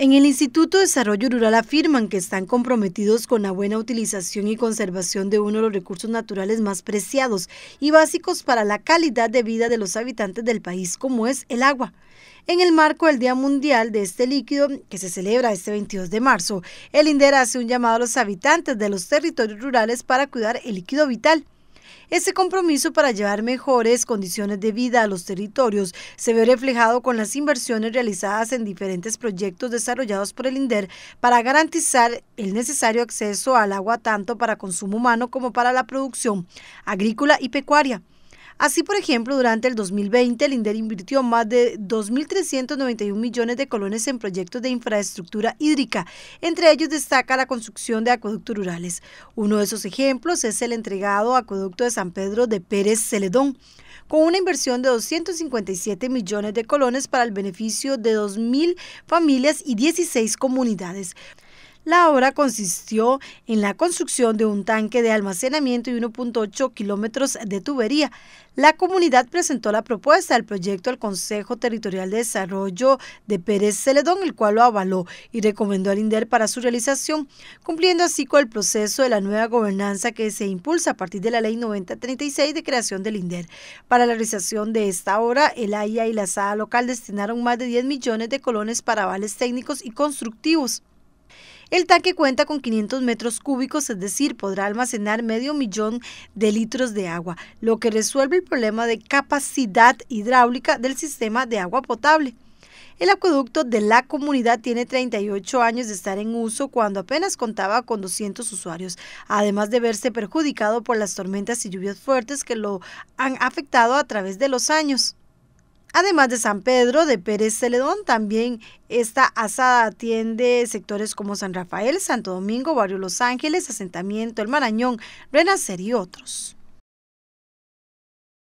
En el Instituto de Desarrollo Rural afirman que están comprometidos con la buena utilización y conservación de uno de los recursos naturales más preciados y básicos para la calidad de vida de los habitantes del país, como es el agua. En el marco del Día Mundial de este líquido, que se celebra este 22 de marzo, el INDER hace un llamado a los habitantes de los territorios rurales para cuidar el líquido vital. Ese compromiso para llevar mejores condiciones de vida a los territorios se ve reflejado con las inversiones realizadas en diferentes proyectos desarrollados por el INDER para garantizar el necesario acceso al agua tanto para consumo humano como para la producción agrícola y pecuaria. Así, por ejemplo, durante el 2020, el INDER invirtió más de 2.391 millones de colones en proyectos de infraestructura hídrica. Entre ellos destaca la construcción de acueductos rurales. Uno de esos ejemplos es el entregado acueducto de San Pedro de Pérez Celedón, con una inversión de 257 millones de colones para el beneficio de 2.000 familias y 16 comunidades. La obra consistió en la construcción de un tanque de almacenamiento y 1.8 kilómetros de tubería. La comunidad presentó la propuesta del proyecto al Consejo Territorial de Desarrollo de Pérez Celedón, el cual lo avaló y recomendó al INDER para su realización, cumpliendo así con el proceso de la nueva gobernanza que se impulsa a partir de la Ley 9036 de creación del INDER. Para la realización de esta obra, el AIA y la SADA local destinaron más de 10 millones de colones para avales técnicos y constructivos. El tanque cuenta con 500 metros cúbicos, es decir, podrá almacenar medio millón de litros de agua, lo que resuelve el problema de capacidad hidráulica del sistema de agua potable. El acueducto de la comunidad tiene 38 años de estar en uso cuando apenas contaba con 200 usuarios, además de verse perjudicado por las tormentas y lluvias fuertes que lo han afectado a través de los años. Además de San Pedro de Pérez Celedón, también esta asada atiende sectores como San Rafael, Santo Domingo, Barrio Los Ángeles, Asentamiento, El Marañón, Renacer y otros.